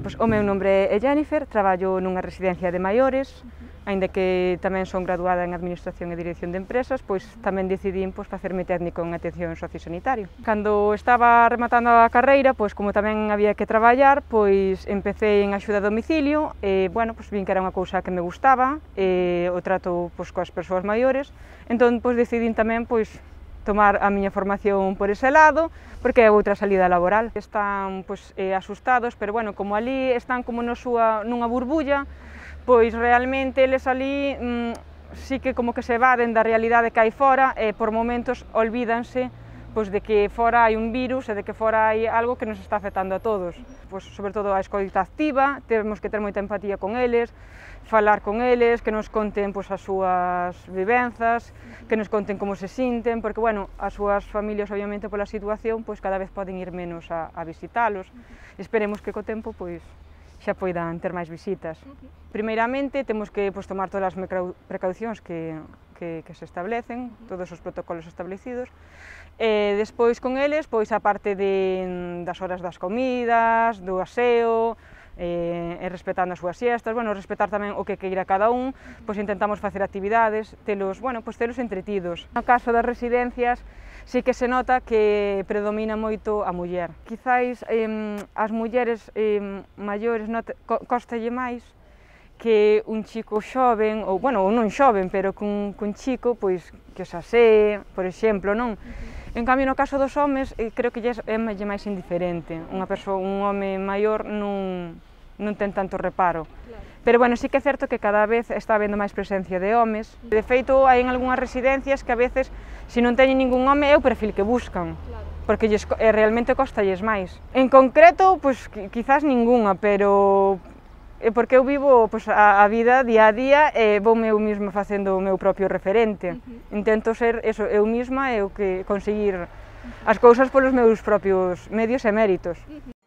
pois, o meu nome é Jennifer, traballo nunha residencia de maiores, aínda que tamén son graduada en Administración e Dirección de Empresas, pois tamén decidín pois, facerme técnico en atención sociosanitario. Cando estaba rematando a carreira, pois como tamén había que traballar, pois empecé en axuda a domicilio, e, bueno, pois vin que era unha cousa que me gustaba, e, o trato pois, coas persoas maiores, entón pois decidín tamén pois tomar a miña formación por ese lado, porque é outra salida laboral. Están pois, eh, asustados, pero bueno, como ali están como no súa, nunha burbulla, pois realmente eles ali mmm, sí que como que se evaden da realidade que hai fora e por momentos olvídanse pois de que fora hai un virus e de que fora hai algo que nos está afectando a todos. Pois, sobre todo a escolita activa, temos que ter moita empatía con eles, falar con eles, que nos conten pois, as súas vivenzas, que nos conten como se sinten, porque bueno, as súas familias obviamente pola situación pois cada vez poden ir menos a, a visitalos. Esperemos que co tempo pois xa poidan ter máis visitas. Primeiramente, temos que pois, tomar todas as precaucións que que, que se establecen, todos os protocolos establecidos. E despois con eles, pois a parte de, das horas das comidas, do aseo, eh, e respetando as súas siestas, bueno, respetar tamén o que queira cada un, pois intentamos facer actividades, telos, bueno, pois telos entretidos. No caso das residencias, sí que se nota que predomina moito a muller. Quizáis eh, as mulleres eh, maiores not, costalle máis que un chico xoven, ou, bueno, non xoven, pero cun, cun chico, pois, que xa sé, por exemplo, non? En cambio, no caso dos homes, eh, creo que lle é, é máis indiferente. Unha persoa, un home maior non, non ten tanto reparo. Claro. Pero bueno, sí que é certo que cada vez está habendo máis presencia de homes. De feito, hai en algunhas residencias que a veces, se non teñen ningún home, é o perfil que buscan. Claro. Porque lles, eh, realmente costa máis. En concreto, pois, pues, quizás ninguna, pero Eh, porque eu vivo pois, a, a vida día a día e vou eu mesma facendo o meu propio referente. Uh -huh. Intento ser eso, eu mesma e o que conseguir uh -huh. as cousas polos meus propios medios e méritos. Uh -huh.